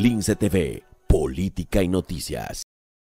Lince TV, Política y Noticias.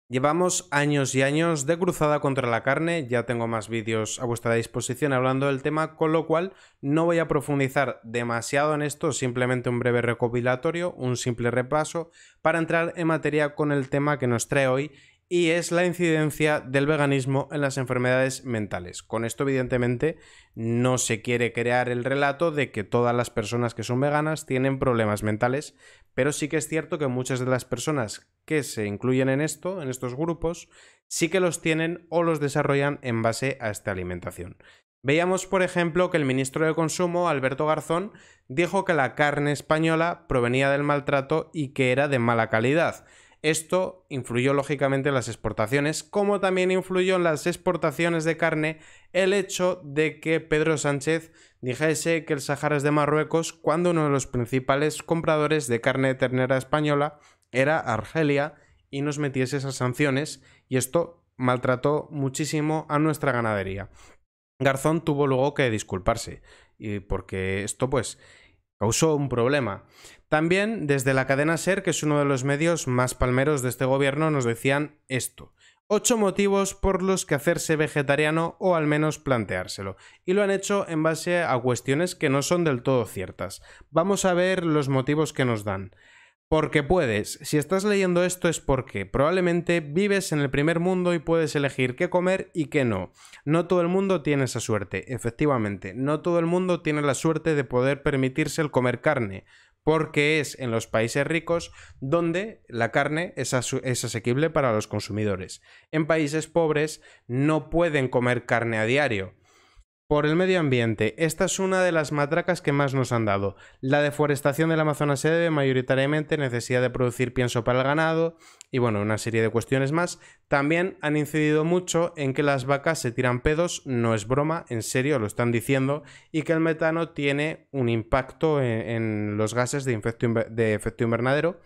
Llevamos años y años de cruzada contra la carne, ya tengo más vídeos a vuestra disposición hablando del tema, con lo cual no voy a profundizar demasiado en esto, simplemente un breve recopilatorio, un simple repaso, para entrar en materia con el tema que nos trae hoy y es la incidencia del veganismo en las enfermedades mentales. Con esto, evidentemente, no se quiere crear el relato de que todas las personas que son veganas tienen problemas mentales, pero sí que es cierto que muchas de las personas que se incluyen en esto, en estos grupos, sí que los tienen o los desarrollan en base a esta alimentación. Veíamos, por ejemplo, que el ministro de Consumo, Alberto Garzón, dijo que la carne española provenía del maltrato y que era de mala calidad. Esto influyó lógicamente en las exportaciones, como también influyó en las exportaciones de carne el hecho de que Pedro Sánchez dijese que el Sahara es de Marruecos cuando uno de los principales compradores de carne de ternera española era Argelia y nos metiese esas sanciones y esto maltrató muchísimo a nuestra ganadería. Garzón tuvo luego que disculparse y porque esto pues causó un problema. También desde la cadena SER, que es uno de los medios más palmeros de este gobierno, nos decían esto. Ocho motivos por los que hacerse vegetariano o al menos planteárselo. Y lo han hecho en base a cuestiones que no son del todo ciertas. Vamos a ver los motivos que nos dan. Porque puedes. Si estás leyendo esto es porque probablemente vives en el primer mundo y puedes elegir qué comer y qué no. No todo el mundo tiene esa suerte, efectivamente. No todo el mundo tiene la suerte de poder permitirse el comer carne, porque es en los países ricos donde la carne es, es asequible para los consumidores. En países pobres no pueden comer carne a diario por el medio ambiente, esta es una de las matracas que más nos han dado. La deforestación del Amazonas se debe mayoritariamente a necesidad de producir pienso para el ganado y bueno, una serie de cuestiones más. También han incidido mucho en que las vacas se tiran pedos, no es broma, en serio lo están diciendo, y que el metano tiene un impacto en, los gases de, de efecto invernadero.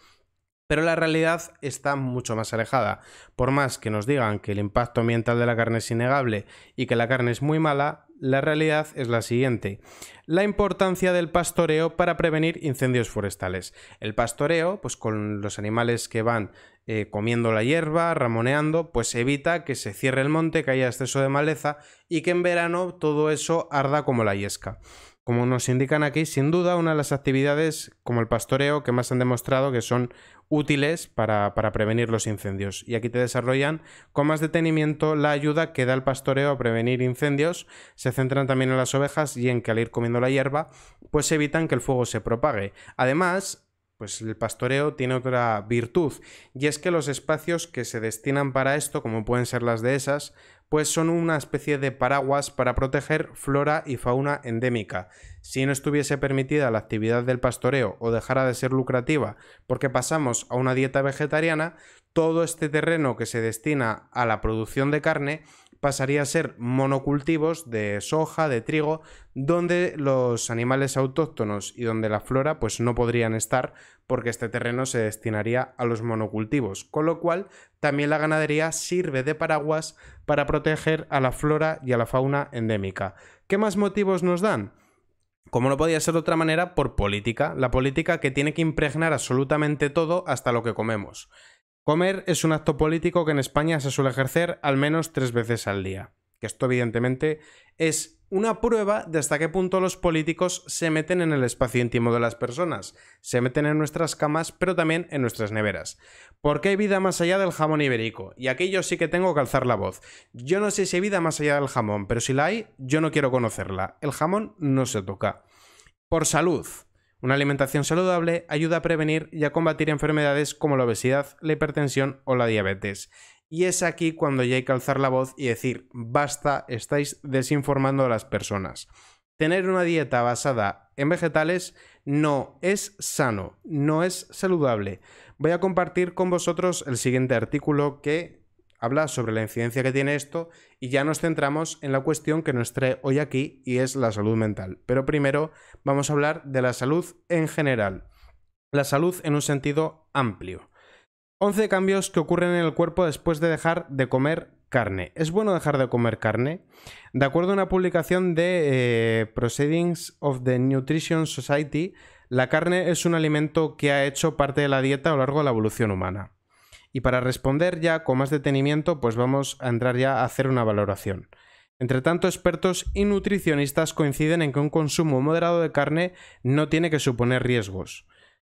Pero la realidad está mucho más alejada. Por más que nos digan que el impacto ambiental de la carne es innegable y que la carne es muy mala, la realidad es la siguiente. La importancia del pastoreo para prevenir incendios forestales. El pastoreo, pues con los animales que van eh, comiendo la hierba, ramoneando, pues evita que se cierre el monte, que haya exceso de maleza y que en verano todo eso arda como la yesca como nos indican aquí, sin duda una de las actividades como el pastoreo que más han demostrado que son útiles para, prevenir los incendios. Y aquí te desarrollan con más detenimiento la ayuda que da el pastoreo a prevenir incendios. Se centran también en las ovejas y en que al ir comiendo la hierba, pues evitan que el fuego se propague. Además, pues el pastoreo tiene otra virtud, y es que los espacios que se destinan para esto, como pueden ser las dehesas, pues son una especie de paraguas para proteger flora y fauna endémica. Si no estuviese permitida la actividad del pastoreo o dejara de ser lucrativa porque pasamos a una dieta vegetariana, todo este terreno que se destina a la producción de carne pasaría a ser monocultivos de soja, de trigo, donde los animales autóctonos y donde la flora pues no podrían estar porque este terreno se destinaría a los monocultivos, con lo cual también la ganadería sirve de paraguas para proteger a la flora y a la fauna endémica. ¿Qué más motivos nos dan? como no podía ser de otra manera, por política. La política que tiene que impregnar absolutamente todo hasta lo que comemos. Comer es un acto político que en España se suele ejercer al menos tres veces al día. Que esto evidentemente es una prueba de hasta qué punto los políticos se meten en el espacio íntimo de las personas, se meten en nuestras camas, pero también en nuestras neveras. ¿Por qué hay vida más allá del jamón ibérico, y aquí yo sí que tengo que alzar la voz. Yo no sé si hay vida más allá del jamón, pero si la hay, yo no quiero conocerla. El jamón no se toca. Por salud, una alimentación saludable ayuda a prevenir y a combatir enfermedades como la obesidad, la hipertensión o la diabetes. Y es aquí cuando ya hay que alzar la voz y decir, basta, estáis desinformando a las personas. Tener una dieta basada en vegetales no es sano, no es saludable. Voy a compartir con vosotros el siguiente artículo que habla sobre la incidencia que tiene esto y ya nos centramos en la cuestión que nos trae hoy aquí y es la salud mental. Pero primero vamos a hablar de la salud en general, la salud en un sentido amplio. 11 cambios que ocurren en el cuerpo después de dejar de comer carne. ¿Es bueno dejar de comer carne? De acuerdo a una publicación de eh, Proceedings of the Nutrition Society, la carne es un alimento que ha hecho parte de la dieta a lo largo de la evolución humana. Y para responder ya con más detenimiento, pues vamos a entrar ya a hacer una valoración. Entre tanto, expertos y nutricionistas coinciden en que un consumo moderado de carne no tiene que suponer riesgos.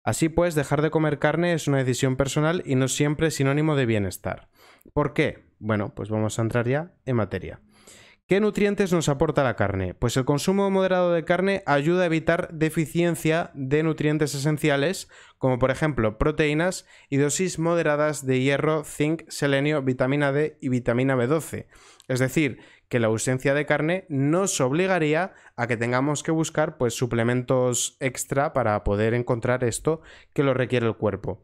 Así pues, dejar de comer carne es una decisión personal y no siempre sinónimo de bienestar. ¿Por qué? Bueno, pues vamos a entrar ya en materia. ¿Qué nutrientes nos aporta la carne? Pues el consumo moderado de carne ayuda a evitar deficiencia de nutrientes esenciales, como por ejemplo proteínas y dosis moderadas de hierro, zinc, selenio, vitamina D y vitamina B12. Es decir, que la ausencia de carne nos obligaría a que tengamos que buscar pues, suplementos extra para poder encontrar esto que lo requiere el cuerpo.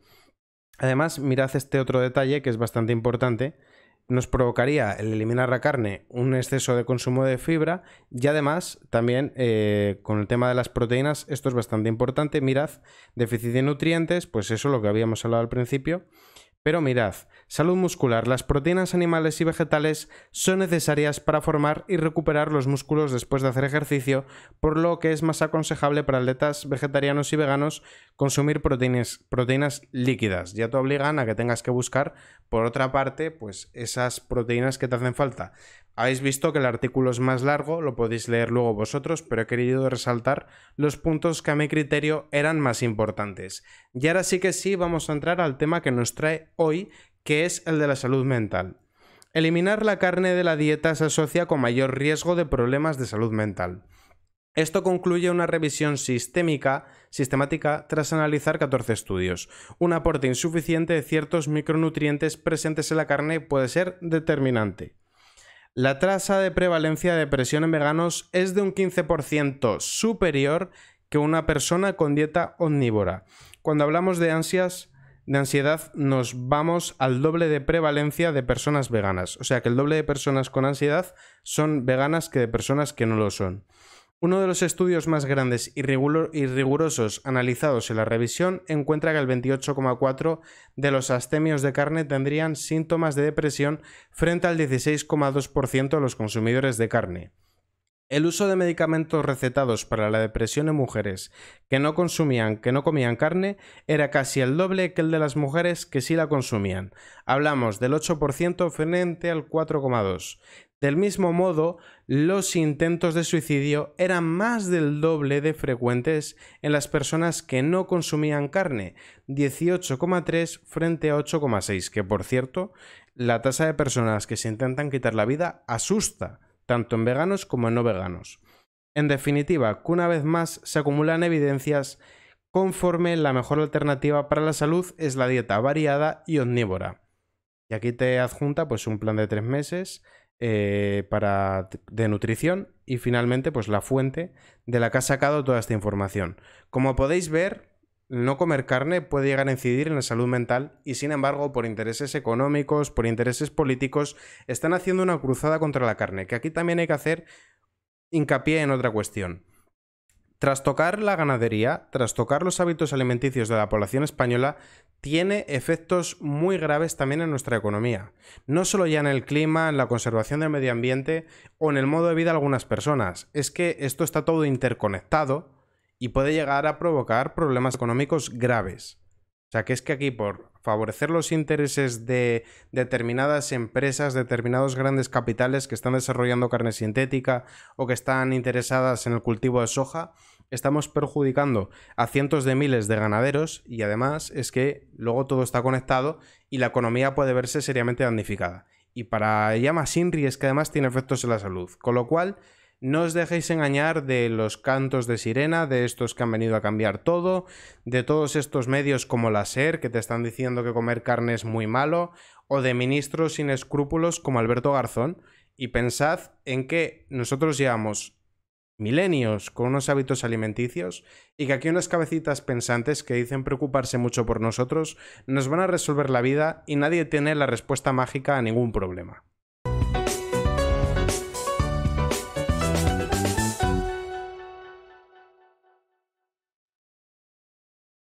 Además, mirad este otro detalle que es bastante importante nos provocaría el eliminar la carne un exceso de consumo de fibra y además también eh, con el tema de las proteínas esto es bastante importante mirad déficit de nutrientes pues eso lo que habíamos hablado al principio pero mirad, salud muscular, las proteínas animales y vegetales son necesarias para formar y recuperar los músculos después de hacer ejercicio, por lo que es más aconsejable para atletas vegetarianos y veganos consumir proteínas, proteínas líquidas. Ya te obligan a que tengas que buscar, por otra parte, pues esas proteínas que te hacen falta. Habéis visto que el artículo es más largo, lo podéis leer luego vosotros, pero he querido resaltar los puntos que a mi criterio eran más importantes. Y ahora sí que sí vamos a entrar al tema que nos trae hoy, que es el de la salud mental. Eliminar la carne de la dieta se asocia con mayor riesgo de problemas de salud mental. Esto concluye una revisión sistémica, sistemática tras analizar 14 estudios. Un aporte insuficiente de ciertos micronutrientes presentes en la carne puede ser determinante. La tasa de prevalencia de depresión en veganos es de un 15% superior que una persona con dieta omnívora. Cuando hablamos de ansias, de ansiedad, nos vamos al doble de prevalencia de personas veganas. O sea que el doble de personas con ansiedad son veganas que de personas que no lo son. Uno de los estudios más grandes y, rigurosos analizados en la revisión encuentra que el 28,4% de los astemios de carne tendrían síntomas de depresión frente al 16,2% de los consumidores de carne. El uso de medicamentos recetados para la depresión en mujeres que no consumían, que no comían carne, era casi el doble que el de las mujeres que sí la consumían. Hablamos del 8% frente al 4,2. Del mismo modo, los intentos de suicidio eran más del doble de frecuentes en las personas que no consumían carne, 18,3 frente a 8,6, que por cierto, la tasa de personas que se intentan quitar la vida asusta, tanto en veganos como en no veganos. En definitiva, que una vez más se acumulan evidencias conforme la mejor alternativa para la salud es la dieta variada y omnívora. Y aquí te adjunta pues un plan de tres meses, eh, para, de nutrición y finalmente pues la fuente de la que ha sacado toda esta información. Como podéis ver, no comer carne puede llegar a incidir en la salud mental y sin embargo por intereses económicos, por intereses políticos, están haciendo una cruzada contra la carne, que aquí también hay que hacer hincapié en otra cuestión. Tras tocar la ganadería, tras tocar los hábitos alimenticios de la población española, tiene efectos muy graves también en nuestra economía. No solo ya en el clima, en la conservación del medio ambiente o en el modo de vida de algunas personas. Es que esto está todo interconectado y puede llegar a provocar problemas económicos graves. O sea, que es que aquí por favorecer los intereses de determinadas empresas, determinados grandes capitales que están desarrollando carne sintética o que están interesadas en el cultivo de soja, estamos perjudicando a cientos de miles de ganaderos y además es que luego todo está conectado y la economía puede verse seriamente damnificada. Y para más sin es que además tiene efectos en la salud, con lo cual no os dejéis engañar de los cantos de sirena, de estos que han venido a cambiar todo, de todos estos medios como la SER que te están diciendo que comer carne es muy malo, o de ministros sin escrúpulos como Alberto Garzón. Y pensad en que nosotros llevamos milenios con unos hábitos alimenticios y que aquí unas cabecitas pensantes que dicen preocuparse mucho por nosotros nos van a resolver la vida y nadie tiene la respuesta mágica a ningún problema.